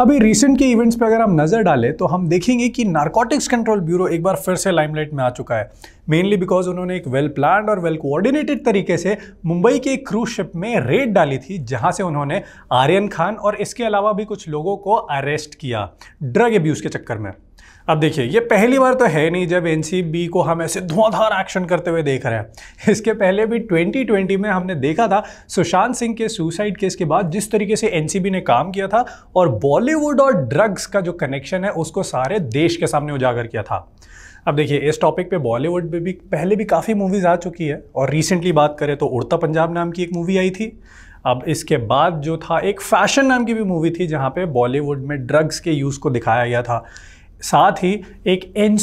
अभी रिसेंट के इवेंट्स पर अगर हम नज़र डालें तो हम देखेंगे कि नारकोटिक्स कंट्रोल ब्यूरो एक बार फिर से लाइमलाइट में आ चुका है मेनली बिकॉज उन्होंने एक वेल प्लान और वेल कोऑर्डिनेटेड तरीके से मुंबई के क्रूज शिप में रेड डाली थी जहां से उन्होंने आर्यन खान और इसके अलावा भी कुछ लोगों को अरेस्ट किया ड्रग एब्यूज़ के चक्कर में अब देखिए ये पहली बार तो है नहीं जब एन को हम ऐसे धुआंधार एक्शन करते हुए देख रहे हैं इसके पहले भी 2020 में हमने देखा था सुशांत सिंह के सुसाइड केस के बाद जिस तरीके से एन ने काम किया था और बॉलीवुड और ड्रग्स का जो कनेक्शन है उसको सारे देश के सामने उजागर किया था अब देखिए इस टॉपिक पे बॉलीवुड में भी पहले भी काफ़ी मूवीज़ आ चुकी है और रिसेंटली बात करें तो उड़ता पंजाब नाम की एक मूवी आई थी अब इसके बाद जो था एक फैशन नाम की भी मूवी थी जहाँ पे बॉलीवुड में ड्रग्स के यूज़ को दिखाया गया था साथ ही एक एन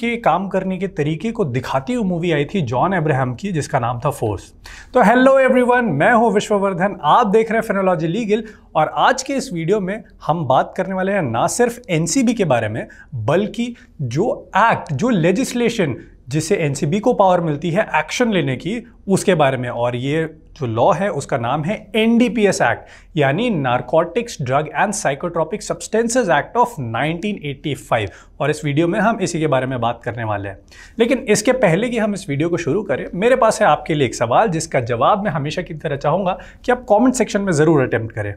के काम करने के तरीके को दिखाती हुई मूवी आई थी जॉन एब्राहम की जिसका नाम था फोर्स तो हेलो एवरीवन मैं हूं विश्ववर्धन आप देख रहे हैं फेनोलॉजी लीगल और आज के इस वीडियो में हम बात करने वाले हैं ना सिर्फ एन के बारे में बल्कि जो एक्ट जो लेजिस्लेशन जिससे एन को पावर मिलती है एक्शन लेने की उसके बारे में और ये जो लॉ है उसका नाम है एन एक्ट यानी narcotics drug and psychotropic substances act of 1985 और इस वीडियो में हम इसी के बारे में बात करने वाले हैं लेकिन इसके पहले कि हम इस वीडियो को शुरू करें मेरे पास है आपके लिए एक सवाल जिसका जवाब मैं हमेशा की तरह चाहूँगा कि आप कॉमेंट सेक्शन में ज़रूर अटैम्प्ट करें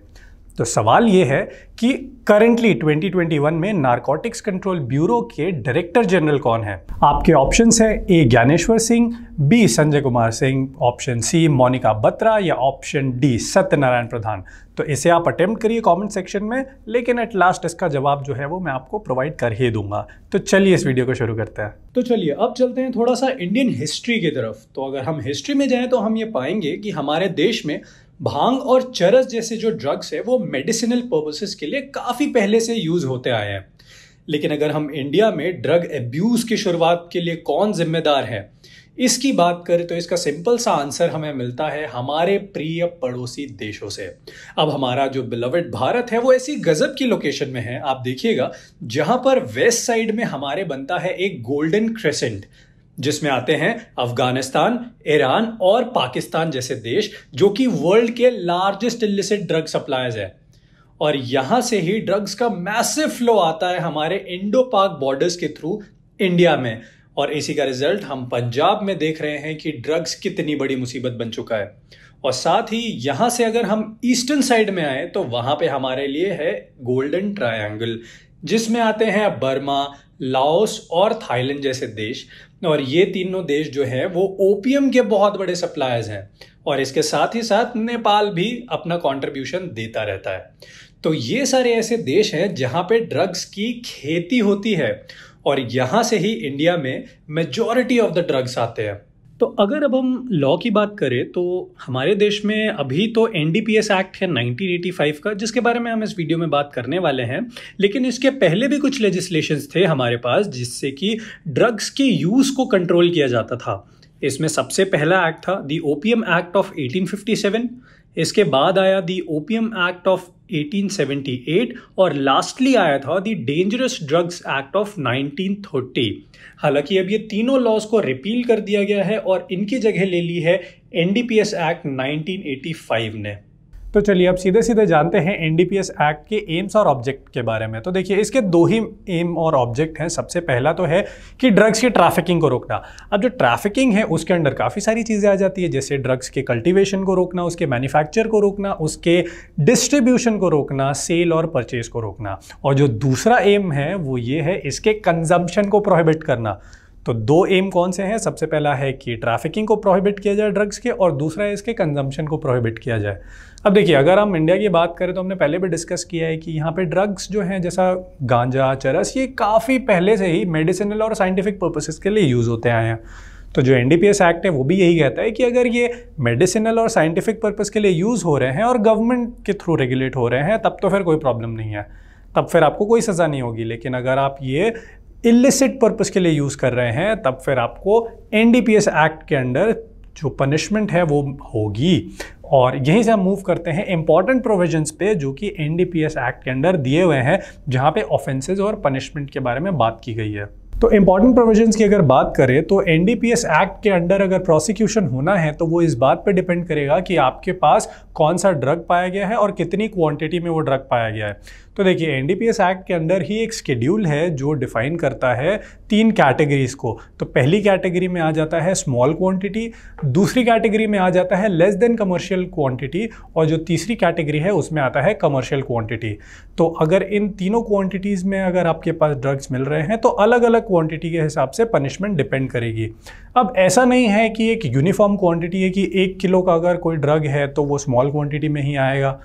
तो सवाल ये है कि करंटली 2021 में नारकोटिक्स कंट्रोल ब्यूरो के डायरेक्टर जनरल कौन है आपके ऑप्शंस हैं A Gyaneshwar Singh B Sanjay Kumar Singh option C Monika Batra या ऑप्शन डी सत्यनारायण प्रधान तो इसे आप अटेम्प्ट करिए कमेंट सेक्शन में लेकिन एट लास्ट इसका जवाब जो है वो मैं आपको प्रोवाइड कर ही दूंगा तो चलिए इस वीडियो को शुरू करते हैं तो चलिए अब चलते हैं थोड़ा सा इंडियन हिस्ट्री की तरफ तो अगर हम हिस्ट्री में जाए तो हम ये पाएंगे कि हमारे देश में भांग और चरस जैसे जो ड्रग्स है वो मेडिसिनल पर्पसेस के लिए काफ़ी पहले से यूज़ होते आए हैं लेकिन अगर हम इंडिया में ड्रग एब्यूज की शुरुआत के लिए कौन जिम्मेदार है इसकी बात करें तो इसका सिंपल सा आंसर हमें मिलता है हमारे प्रिय पड़ोसी देशों से अब हमारा जो बिलवड भारत है वो ऐसी गजब की लोकेशन में है आप देखिएगा जहां पर वेस्ट साइड में हमारे बनता है एक गोल्डन क्रेसेंट जिसमें आते हैं अफगानिस्तान ईरान और पाकिस्तान जैसे देश जो कि वर्ल्ड के लार्जेस्ट इलिसिट ड्रग सप्लायर्स हैं और यहां से ही ड्रग्स का मैसिव फ्लो आता है हमारे इंडो पाक बॉर्डर्स के थ्रू इंडिया में और इसी का रिजल्ट हम पंजाब में देख रहे हैं कि ड्रग्स कितनी बड़ी मुसीबत बन चुका है और साथ ही यहां से अगर हम ईस्टर्न साइड में आए तो वहां पे हमारे लिए है गोल्डन ट्रायंगल जिसमें आते हैं बर्मा लाओस और थाईलैंड जैसे देश और ये तीनों देश जो है वो ओपीएम के बहुत बड़े सप्लायर्स हैं और इसके साथ ही साथ नेपाल भी अपना कंट्रीब्यूशन देता रहता है तो ये सारे ऐसे देश हैं जहाँ पे ड्रग्स की खेती होती है और यहाँ से ही इंडिया में मेजॉरिटी ऑफ द ड्रग्स आते हैं तो अगर अब हम लॉ की बात करें तो हमारे देश में अभी तो एन एक्ट है 1985 का जिसके बारे में हम इस वीडियो में बात करने वाले हैं लेकिन इसके पहले भी कुछ लेजिस्लेशन थे हमारे पास जिससे कि ड्रग्स के यूज़ को कंट्रोल किया जाता था इसमें सबसे पहला एक्ट था दी एम एक्ट ऑफ 1857 इसके बाद आया दी ओपियम एक्ट ऑफ 1878 और लास्टली आया था the dangerous drugs act of 1930 हालांकि अब ये तीनों लॉज को रिपील कर दिया गया है और इनकी जगह ले ली है एनडीपीएस एक्ट 1985 ने तो चलिए अब सीधे सीधे जानते हैं एनडीपीएस एक्ट के एम्स और ऑब्जेक्ट के बारे में तो देखिए इसके दो ही एम और ऑब्जेक्ट हैं सबसे पहला तो है कि ड्रग्स की ट्रैफिकिंग को रोकना अब जो ट्रैफिकिंग है उसके अंडर काफ़ी सारी चीज़ें आ जाती है जैसे ड्रग्स के कल्टिवेशन को रोकना उसके मैन्युफैक्चर को रोकना उसके डिस्ट्रीब्यूशन को रोकना सेल और परचेज को रोकना और जो दूसरा एम है वो ये है इसके कंजम्पशन को प्रोहिबिट करना तो दो एम कौन से हैं सबसे पहला है कि ट्रैफिकिंग को प्रोहिबिट किया जाए ड्रग्स के और दूसरा है इसके कंजम्पशन को प्रोहिबिट किया जाए अब देखिए अगर हम इंडिया की बात करें तो हमने पहले भी डिस्कस किया है कि यहाँ पे ड्रग्स जो हैं जैसा गांजा चरस ये काफ़ी पहले से ही मेडिसिनल और साइंटिफिक पर्पसेस के लिए यूज़ होते आए हैं तो जो एन एक्ट है वो भी यही कहता है कि अगर ये मेडिसिनल और साइंटिफिक पर्पज़ के लिए यूज़ हो रहे हैं और गवर्नमेंट के थ्रू रेगुलेट हो रहे हैं तब तो फिर कोई प्रॉब्लम नहीं है तब फिर आपको कोई सज़ा नहीं होगी लेकिन अगर आप ये इलिसिट पर्पज़ के लिए यूज़ कर रहे हैं तब फिर आपको एनडीपीएस एक्ट के अंडर जो पनिशमेंट है वो होगी और यहीं से हम मूव करते हैं इंपॉर्टेंट प्रोविजंस पे जो कि एनडीपीएस एक्ट के अंडर दिए हुए हैं जहाँ पे ऑफेंसेज और पनिशमेंट के बारे में बात की गई है तो इम्पॉर्टेंट प्रोविजंस की अगर बात करें तो एनडीपीएस एक्ट के अंडर अगर प्रोसिक्यूशन होना है तो वो इस बात पर डिपेंड करेगा कि आपके पास कौन सा ड्रग पाया गया है और कितनी क्वांटिटी में वो ड्रग पाया गया है तो देखिए एनडीपीएस एक्ट के अंदर ही एक स्केड्यूल है जो डिफाइन करता है तीन कैटेगरीज को तो पहली कैटेगरी में आ जाता है स्मॉल क्वांटिटी दूसरी कैटेगरी में आ जाता है लेस देन कमर्शियल क्वांटिटी और जो तीसरी कैटेगरी है उसमें आता है कमर्शियल क्वांटिटी तो अगर इन तीनों क्वांटिटीज़ में अगर आपके पास ड्रग्स मिल रहे हैं तो अलग अलग क्वांटिटी के हिसाब से पनिशमेंट डिपेंड करेगी अब ऐसा नहीं है कि एक यूनिफॉर्म क्वांटिटी है कि एक किलो का अगर कोई ड्रग है तो वो स्मॉल क्वांटिटी में ही आएगा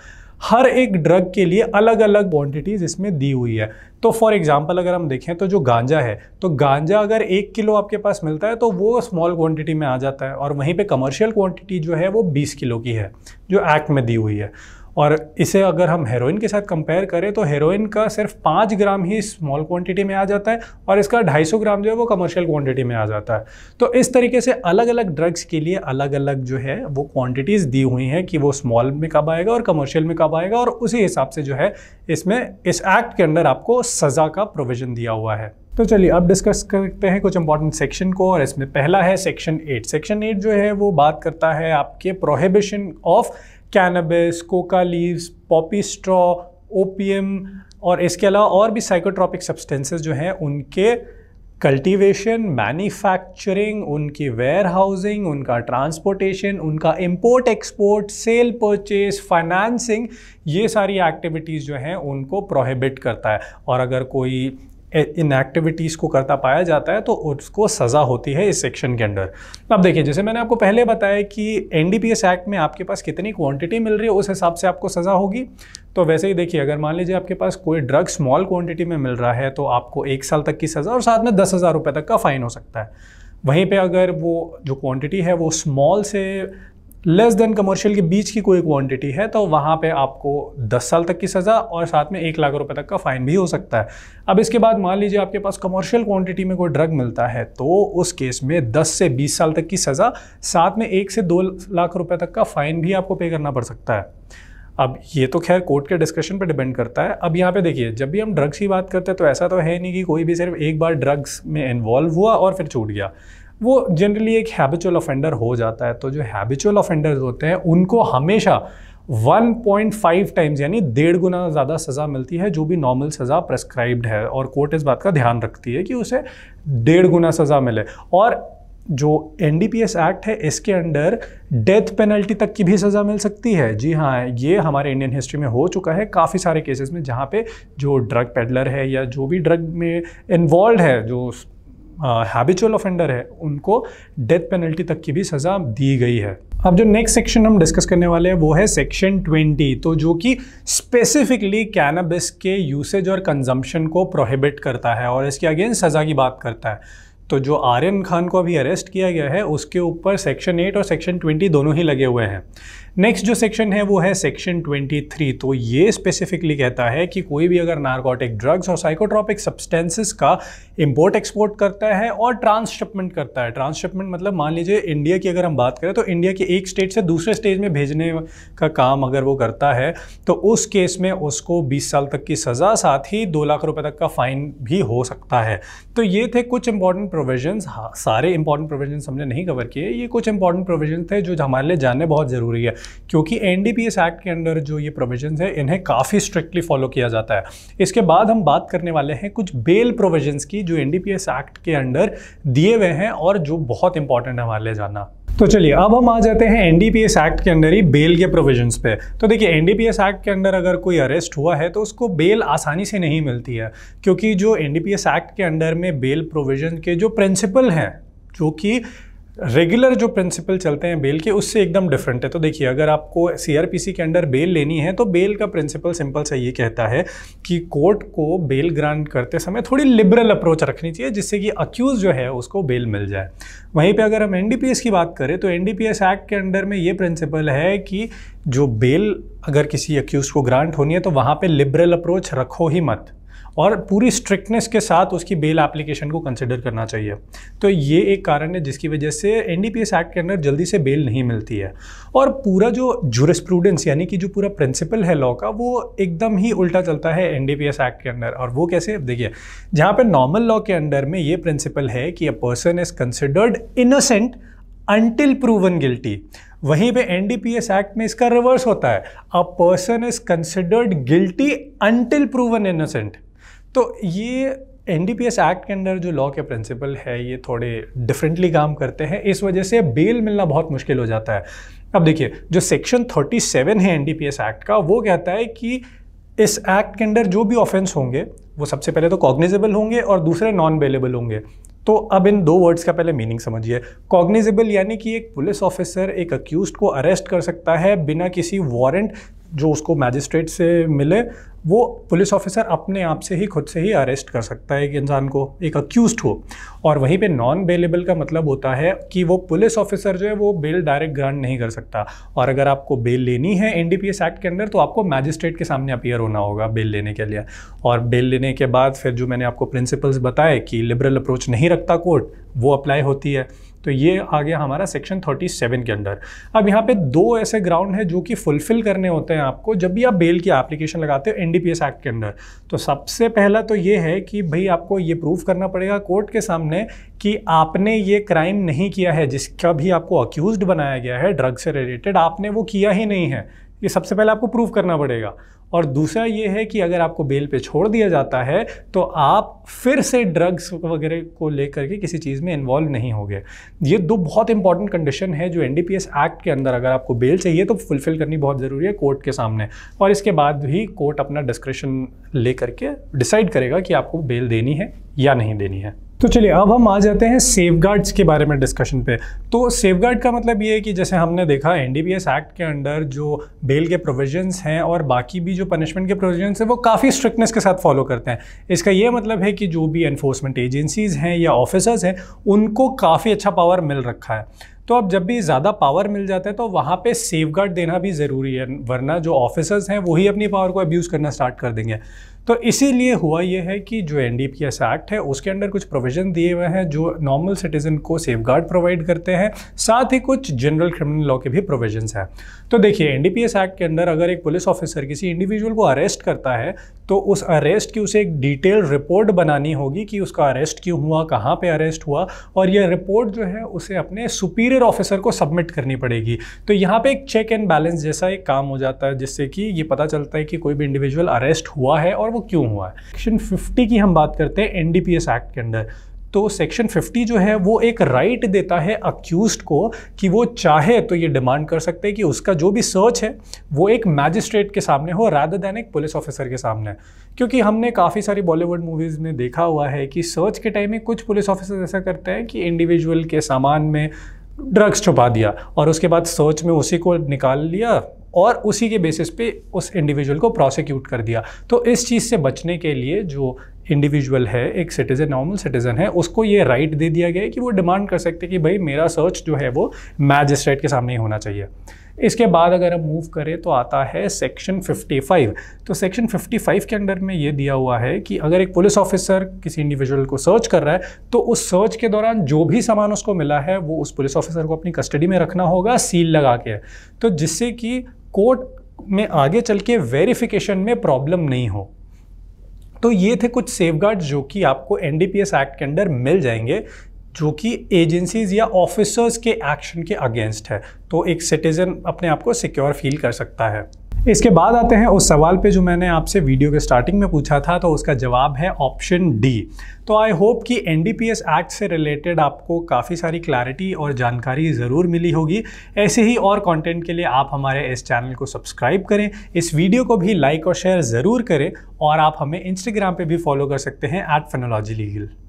हर एक ड्रग के लिए अलग अलग क्वांटिटीज इसमें दी हुई है तो फॉर एग्जाम्पल अगर हम देखें तो जो गांजा है तो गांजा अगर एक किलो आपके पास मिलता है तो वो स्मॉल क्वांटिटी में आ जाता है और वहीं पे कमर्शियल क्वांटिटी जो है वो 20 किलो की है जो एक्ट में दी हुई है और इसे अगर हम हेरोइन के साथ कंपेयर करें तो हेरोइन का सिर्फ पाँच ग्राम ही स्मॉल क्वांटिटी में आ जाता है और इसका ढाई सौ ग्राम जो है वो कमर्शियल क्वांटिटी में आ जाता है तो इस तरीके से अलग अलग ड्रग्स के लिए अलग अलग जो है वो क्वांटिटीज़ दी हुई हैं कि वो स्मॉल में कब आएगा और कमर्शियल में कब आएगा और उसी हिसाब से जो है इसमें इस एक्ट के अंडर आपको सज़ा का प्रोविज़न दिया हुआ है तो चलिए अब डिस्कस करते हैं कुछ इंपॉर्टेंट सेक्शन को और इसमें पहला है सेक्शन एट सेक्शन एट जो है वो बात करता है आपके prohibition of cannabis coca leaves poppy straw opium और इसके अलावा और भी साइकोट्रॉपिक सब्सटेंसेस जो हैं उनके कल्टीवेशन मैन्युफैक्चरिंग उनकी वेयर हाउसिंग उनका ट्रांसपोर्टेशन उनका import export sale purchase financing ये सारी एक्टिविटीज़ जो हैं उनको प्रोहिबिट करता है और अगर कोई इन एक्टिविटीज़ को करता पाया जाता है तो उसको सज़ा होती है इस सेक्शन के अंडर अब देखिए जैसे मैंने आपको पहले बताया कि एन एक्ट में आपके पास कितनी क्वांटिटी मिल रही है उस हिसाब से आपको सज़ा होगी तो वैसे ही देखिए अगर मान लीजिए आपके पास कोई ड्रग स्मॉल क्वांटिटी में मिल रहा है तो आपको एक साल तक की सज़ा और साथ में दस हज़ार रुपये तक का फ़ाइन हो सकता है वहीं पे अगर वो जो क्वांटिटी है वो स्मॉल से लेस देन कमर्शियल के बीच की कोई क्वांटिटी है तो वहाँ पे आपको 10 साल तक की सज़ा और साथ में एक लाख रुपए तक का फ़ाइन भी हो सकता है अब इसके बाद मान लीजिए आपके पास कमर्शियल क्वांटिटी में कोई ड्रग मिलता है तो उस केस में 10 से 20 साल तक की सज़ा साथ में एक से दो लाख रुपये तक का फ़ाइन भी आपको पे करना पड़ सकता है अब ये तो खैर कोर्ट के डिस्कशन पर डिपेंड करता है अब यहाँ पे देखिए जब भी हम ड्रग्स की बात करते हैं तो ऐसा तो है नहीं कि कोई भी सिर्फ एक बार ड्रग्स में इन्वॉल्व हुआ और फिर छूट गया वो जनरली एक हैबिचुअल ऑफेंडर हो जाता है तो जो हैबिचुअल ऑफेंडर्स होते हैं उनको हमेशा 1.5 टाइम्स यानी डेढ़ गुना ज़्यादा सज़ा मिलती है जो भी नॉर्मल सज़ा प्रेस्क्राइब्ड है और कोर्ट इस बात का ध्यान रखती है कि उसे डेढ़ गुना सज़ा मिले और जो एन एक्ट है इसके अंडर डेथ पेनल्टी तक की भी सज़ा मिल सकती है जी हाँ ये हमारे इंडियन हिस्ट्री में हो चुका है काफ़ी सारे केसेस में जहाँ पे जो ड्रग पेडलर है या जो भी ड्रग में इन्वॉल्व है जो हैबिचुअल ऑफेंडर है उनको डेथ पेनल्टी तक की भी सज़ा दी गई है अब जो नेक्स्ट सेक्शन हम डिस्कस करने वाले हैं वो है सेक्शन 20 तो जो कि स्पेसिफिकली कैनबिस के यूसेज और कंजम्पशन को प्रोहिबिट करता है और इसके अगेंस्ट सज़ा की बात करता है तो जो आर्यन खान को अभी अरेस्ट किया गया है उसके ऊपर सेक्शन 8 और सेक्शन 20 दोनों ही लगे हुए हैं नेक्स्ट जो सेक्शन है वो है सेक्शन 23 तो ये स्पेसिफिकली कहता है कि कोई भी अगर नार्कोटिक ड्रग्स और साइकोट्रॉपिक सब्सटेंसेस का इंपोर्ट एक्सपोर्ट करता है और ट्रांसशिपमेंट करता है ट्रांसशिपमेंट मतलब मान लीजिए इंडिया की अगर हम बात करें तो इंडिया के एक स्टेट से दूसरे स्टेज में भेजने का काम अगर वो करता है तो उस केस में उसको बीस साल तक की सज़ा साथ ही दो लाख रुपये तक का फ़ाइन भी हो सकता है तो ये थे कुछ इंपॉर्टेंट प्रोविजंस हाँ, सारे इंपॉर्टेंट प्रोविजन हमने नहीं कवर किए ये कुछ इंपॉर्टेंट प्रोविजन थे जो हमारे लिए जानने बहुत ज़रूरी है क्योंकि एन एक्ट के अंदर जो ये प्रोविजन है इन्हें काफ़ी स्ट्रिक्टली फॉलो किया जाता है इसके बाद हम बात करने वाले हैं कुछ बेल प्रोविजंस की जो एन एक्ट के अंडर दिए हुए हैं और जो बहुत इंपॉर्टेंट है हमारे लिए जाना तो चलिए अब हम आ जाते हैं एनडीपीएस एक्ट के अंदर ही बेल के प्रोविजंस पे तो देखिए एनडीपीएस एक्ट के अंदर अगर कोई अरेस्ट हुआ है तो उसको बेल आसानी से नहीं मिलती है क्योंकि जो एनडीपीएस एक्ट के अंडर में बेल प्रोविजन के जो प्रिंसिपल हैं जो कि रेगुलर जो प्रिंसिपल चलते हैं बेल के उससे एकदम डिफरेंट है तो देखिए अगर आपको सीआरपीसी के अंडर बेल लेनी है तो बेल का प्रिंसिपल सिंपल सा ये कहता है कि कोर्ट को बेल ग्रांट करते समय थोड़ी लिबरल अप्रोच रखनी चाहिए जिससे कि अक्यूज जो है उसको बेल मिल जाए वहीं पे अगर हम एनडीपीएस की बात करें तो एनडीपीएस एक्ट के अंडर में ये प्रिंसिपल है कि जो बेल अगर किसी अक्यूज को ग्रांट होनी है तो वहाँ पर लिबरल अप्रोच रखो ही मत और पूरी स्ट्रिक्टनेस के साथ उसकी बेल एप्लीकेशन को कंसिडर करना चाहिए तो ये एक कारण है जिसकी वजह से एन एक्ट के अंदर जल्दी से बेल नहीं मिलती है और पूरा जो जुरस्प्रूडेंस यानी कि जो पूरा प्रिंसिपल है लॉ का वो एकदम ही उल्टा चलता है एन एक्ट के अंदर और वो कैसे देखिए जहाँ पर नॉर्मल लॉ के अंडर में ये प्रिंसिपल है कि a person is considered innocent until proven guilty वहीं पे एस एक्ट में इसका रिवर्स होता है a person is considered guilty until proven innocent तो ये एन एक्ट के अंदर जो लॉ के प्रिंसिपल है ये थोड़े डिफरेंटली काम करते हैं इस वजह से बेल मिलना बहुत मुश्किल हो जाता है अब देखिए जो सेक्शन 37 है एन एक्ट का वो कहता है कि इस एक्ट के अंदर जो भी ऑफेंस होंगे वो सबसे पहले तो कॉग्निजेबल होंगे और दूसरे नॉन बेलेबल होंगे तो अब इन दो वर्ड्स का पहले मीनिंग समझिए कॉग्निजेबल यानी कि एक पुलिस ऑफिसर एक अक्यूज को अरेस्ट कर सकता है बिना किसी वारंट जो उसको मैजिस्ट्रेट से मिले वो पुलिस ऑफिसर अपने आप से ही खुद से ही अरेस्ट कर सकता है एक इंसान को एक अक्यूज हो और वहीं पे नॉन बेलेबल का मतलब होता है कि वो पुलिस ऑफिसर जो है वो बेल डायरेक्ट ग्रांट नहीं कर सकता और अगर आपको बेल लेनी है एन एक्ट के अंदर तो आपको मैजिस्ट्रेट के सामने अपियर होना होगा बेल लेने के लिए और बेल लेने के बाद फिर जो मैंने आपको प्रिंसिपल्स बताए कि लिबरल अप्रोच नहीं रखता कोर्ट वो अप्लाई होती है तो ये आ गया हमारा सेक्शन 37 के अंदर अब यहाँ पे दो ऐसे ग्राउंड हैं जो कि फुलफिल करने होते हैं आपको जब भी आप बेल की एप्लीकेशन लगाते हो एनडीपीएस एक्ट के अंदर तो सबसे पहला तो ये है कि भाई आपको ये प्रूफ करना पड़ेगा कोर्ट के सामने कि आपने ये क्राइम नहीं किया है जिसका भी आपको अक्यूज बनाया गया है ड्रग से रिलेटेड आपने वो किया ही नहीं है ये सबसे पहले आपको प्रूफ करना पड़ेगा और दूसरा ये है कि अगर आपको बेल पे छोड़ दिया जाता है तो आप फिर से ड्रग्स वगैरह को लेकर के किसी चीज़ में इन्वॉल्व नहीं हो गए ये दो बहुत इंपॉर्टेंट कंडीशन है जो एन एक्ट के अंदर अगर आपको बेल चाहिए तो फुलफ़िल करनी बहुत ज़रूरी है कोर्ट के सामने और इसके बाद भी कोर्ट अपना डिस्क्रिप्शन ले करके डिसाइड करेगा कि आपको बेल देनी है या नहीं देनी है तो चलिए अब हम आ जाते हैं सेफगार्ड्स के बारे में डिस्कशन पे तो सेफगार्ड का मतलब ये है कि जैसे हमने देखा एनडीबीएस एक्ट के अंडर जो बेल के प्रोविजंस हैं और बाकी भी जो पनिशमेंट के प्रोविजंस हैं वो काफ़ी स्ट्रिक्टनेस के साथ फॉलो करते हैं इसका ये मतलब है कि जो भी एनफोर्समेंट एजेंसीज़ हैं या ऑफिसर्स हैं उनको काफ़ी अच्छा पावर मिल रखा है तो अब जब भी ज़्यादा पावर मिल जाता है तो वहाँ पे सेफगार्ड देना भी ज़रूरी है वरना जो ऑफिसर्स हैं वही अपनी पावर को अब्यूज़ करना स्टार्ट कर देंगे तो इसीलिए हुआ यह है कि जो N D P S act है उसके अंडर कुछ प्रोविजन दिए हुए हैं जो नॉर्मल सिटीजन को सेफ प्रोवाइड करते हैं साथ ही कुछ जनरल क्रिमिनल लॉ के भी प्रोविजन हैं तो देखिए N D P S act के अंदर अगर एक पुलिस ऑफिसर किसी इंडिविजुअल को अरेस्ट करता है तो उस अरेस्ट की उसे एक डिटेल रिपोर्ट बनानी होगी कि उसका अरेस्ट क्यों हुआ कहाँ पे अरेस्ट हुआ और यह रिपोर्ट जो है उसे अपने सुपीरियर ऑफिसर को सबमिट करनी पड़ेगी तो यहाँ पे एक चेक एंड बैलेंस जैसा एक काम हो जाता है जिससे कि ये पता चलता है कि कोई भी इंडिविजुअल अरेस्ट हुआ है और वो क्यों हुआ है सेक्शन फिफ्टी की हम बात करते हैं एन एक्ट के अंदर तो सेक्शन 50 जो है वो एक राइट देता है अक्यूज को कि वो चाहे तो ये डिमांड कर सकते हैं कि उसका जो भी सर्च है वो एक मैजिस्ट्रेट के सामने हो रैदर देन एक पुलिस ऑफिसर के सामने क्योंकि हमने काफ़ी सारी बॉलीवुड मूवीज़ में देखा हुआ है कि सर्च के टाइम में कुछ पुलिस ऑफिसर ऐसा करते हैं कि इंडिविजुअल के सामान में ड्रग्स छुपा दिया और उसके बाद सर्च में उसी को निकाल लिया और उसी के बेसिस पे उस इंडिविजुअल को प्रोसिक्यूट कर दिया तो इस चीज़ से बचने के लिए जो इंडिविजुअल है एक सिटीज़न नॉर्मल सिटीज़न है उसको ये राइट right दे दिया गया है कि वो डिमांड कर सकते हैं कि भाई मेरा सर्च जो है वो मैजिस्ट्रेट के सामने ही होना चाहिए इसके बाद अगर हम मूव करें तो आता है सेक्शन 55 तो सेक्शन 55 के अंडर में ये दिया हुआ है कि अगर एक पुलिस ऑफिसर किसी इंडिविजुअल को सर्च कर रहा है तो उस सर्च के दौरान जो भी सामान उसको मिला है वो उस पुलिस ऑफिसर को अपनी कस्टडी में रखना होगा सील लगा के तो जिससे कि कोर्ट में आगे चल के वेरिफिकेशन में प्रॉब्लम नहीं हो तो ये थे कुछ सेफ जो कि आपको एन एक्ट के अंडर मिल जाएंगे जो कि एजेंसीज या ऑफिसर्स के एक्शन के अगेंस्ट है तो एक सिटीज़न अपने आप को सिक्योर फील कर सकता है इसके बाद आते हैं उस सवाल पे जो मैंने आपसे वीडियो के स्टार्टिंग में पूछा था तो उसका जवाब है ऑप्शन डी तो आई होप कि एन एक्ट से रिलेटेड आपको काफ़ी सारी क्लैरिटी और जानकारी ज़रूर मिली होगी ऐसे ही और कंटेंट के लिए आप हमारे इस चैनल को सब्सक्राइब करें इस वीडियो को भी लाइक और शेयर ज़रूर करें और आप हमें इंस्टाग्राम पर भी फॉलो कर सकते हैं एट लीगल